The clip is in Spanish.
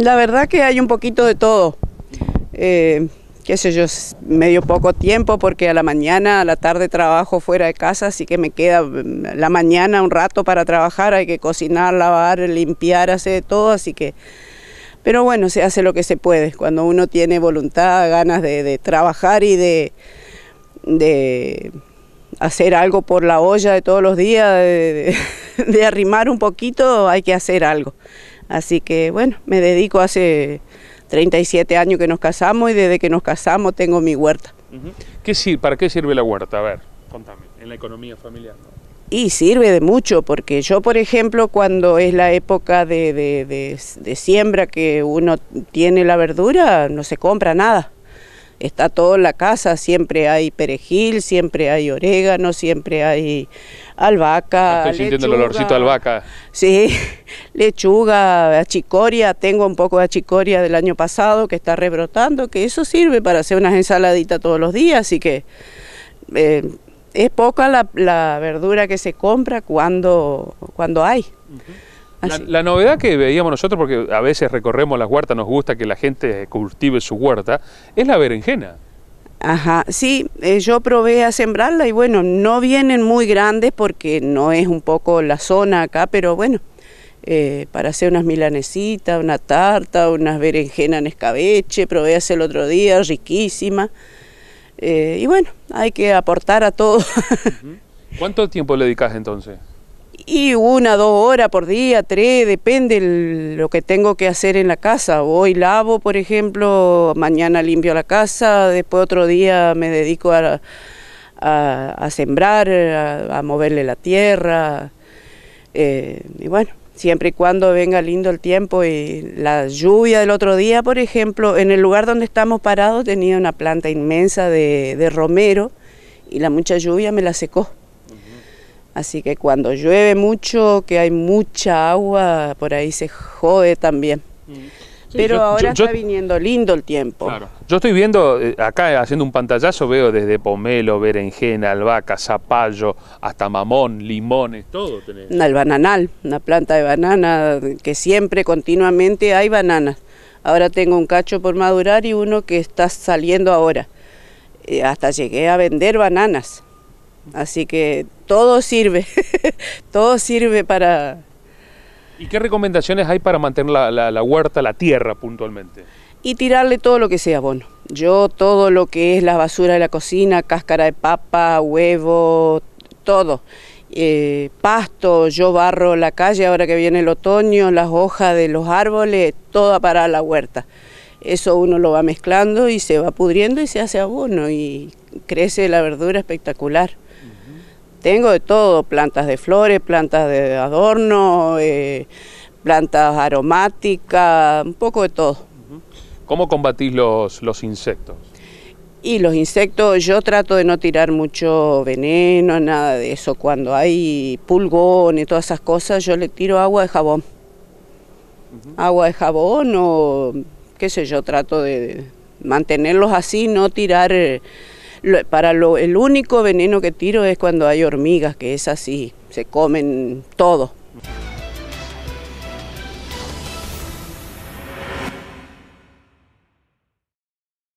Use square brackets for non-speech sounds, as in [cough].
La verdad que hay un poquito de todo. Que eh, qué sé yo, medio poco tiempo porque a la mañana, a la tarde trabajo fuera de casa, así que me queda mm, la mañana un rato para trabajar, hay que cocinar, lavar, limpiar, hacer de todo, así que... Pero bueno, se hace lo que se puede, cuando uno tiene voluntad, ganas de, trabajar y de, de hacer algo por la olla de todos los días, de [laughs] arrimar un poquito, hay que hacer algo. Así que bueno, me dedico hace 37 años que nos casamos y desde que nos casamos tengo mi huerta. ¿Qué ¿Para qué sirve la huerta? A ver, contame, en la economía familiar. Y sirve de mucho, porque yo, por ejemplo, cuando es la época de, siembra que uno tiene la verdura, no se compra nada está todo en la casa, siempre hay perejil, siempre hay orégano, siempre hay albahaca. Estoy sintiendo el olorcito albahaca. Sí lechuga, achicoria, tengo un poco de achicoria del año pasado que está rebrotando, que eso sirve para hacer unas ensaladitas todos los días, así que eh, es poca la, verdura que se compra cuando, cuando hay. La, novedad que veíamos nosotros, porque a veces recorremos las huertas, nos gusta que la gente cultive su huerta, es la berenjena. Ajá, sí, eh, yo probé a sembrarla y bueno, no vienen muy grandes porque no es un poco la zona acá, pero bueno, eh, para hacer unas milanesitas, una tarta, unas berenjenas en escabeche, probé hace el otro día, riquísima. Eh, y bueno, hay que aportar a todo. ¿Cuánto tiempo le dedicas entonces? [laughs] Y una, dos horas por día, tres, depende lo que tengo que hacer en la casa. Hoy lavo, por ejemplo, mañana limpio la casa, después otro día me dedico a, a, sembrar, a, moverle la tierra. Eh, y bueno, siempre y cuando venga lindo el tiempo y la lluvia del otro día, por ejemplo, en el lugar donde estamos parados tenía una planta inmensa de, romero y la mucha lluvia me la secó. Así que cuando llueve mucho, que hay mucha agua, por ahí se jode también pero ahora está viniendo lindo el tiempo. Yo estoy viendo, eh, acá haciendo un pantallazo, veo desde pomelo, berenjena, albahaca, zapallo, hasta mamón, limones, todo tenés. El bananal, una planta de banana, que siempre, continuamente hay bananas. Ahora tengo un cacho por madurar y uno que está saliendo ahora. Eh, hasta llegué a vender bananas. Así que todo sirve, [laughs] todo sirve para, ¿Y qué recomendaciones hay para mantener la, la, huerta, la tierra puntualmente? Y tirarle todo lo que sea abono. Yo todo lo que es la basura de la cocina, cáscara de papa, huevo, todo. Eh, pasto, yo barro la calle ahora que viene el otoño, las hojas de los árboles, toda para la huerta. Eso uno lo va mezclando y se va pudriendo y se hace abono y crece la verdura espectacular. Tengo de todo, plantas de flores, plantas de adorno, eh, plantas aromáticas, un poco de todo. ¿Cómo combatís los, los insectos? Y los insectos, yo trato de no tirar mucho veneno, nada de eso. Cuando hay pulgón y todas esas cosas, yo le tiro agua de jabón. Agua de jabón o qué sé yo, trato de mantenerlos así, no tirar para lo, el único veneno que tiro es cuando hay hormigas, que es así, se comen todo.